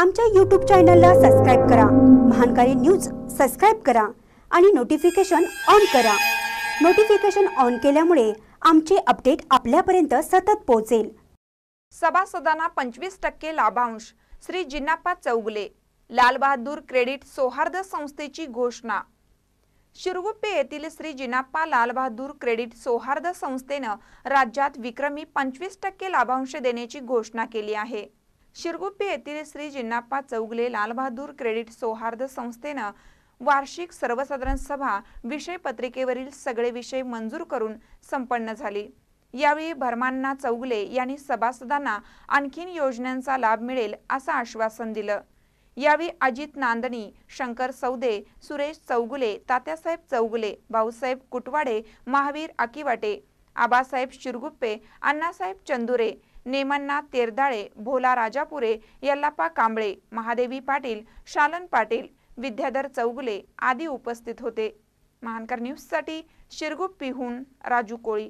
आमच्या यूट्यूब चॅनलला सबस्क्राईब करा महानकारी न्यूज सबस्क्राईब करा आणि नोटिफिकेशन ऑन करा नोटिफिकेशन ऑन केल्यामुळे आमचे अपडेट आपल्यापर्यंत सतत पोहोचेल सभासदांना पंचवीस टक्के लाभांश श्री जिन्नाप्पा चौगले लालबहादूर क्रेडिट सौहार्द संस्थेची घोषणा शिरगुप्पे येथील श्री जिनाप्पा लालबहादूर क्रेडिट सौहार्द संस्थेनं राज्यात विक्रमी पंचवीस टक्के लाभांश देण्याची घोषणा केली आहे शिरगुप्पे येथील श्री जिन्नाप्पा चौगले लालबहादूर क्रेडिट सौहार्द संस्थेनं वार्षिक सर्वसाधारण सभा विषय पत्रिकेवरील सगळे विषय मंजूर करून संपन्न झाली यावेळी भरमान्ना चौगले यांनी सभासदांना आणखीन योजनांचा लाभ मिळेल असं आश्वासन दिलं यावेळी अजित नांदणी शंकर सौदे सुरेश चौगुले तात्यासाहेब चौगुले भाऊसाहेब कुटवाडे महावीर आकिवाटे आबासाहेब शिरगुप्पे अण्णासाहेब चंदुरे नेमन्ना तेरदाळे भोला राजापुरे यल्लापा कांबळे महादेवी पाटील शालन पाटील विद्याधर चौगुले आदी उपस्थित होते महानकर न्यूजसाठी शिरगुप्पीहून राजू कोळी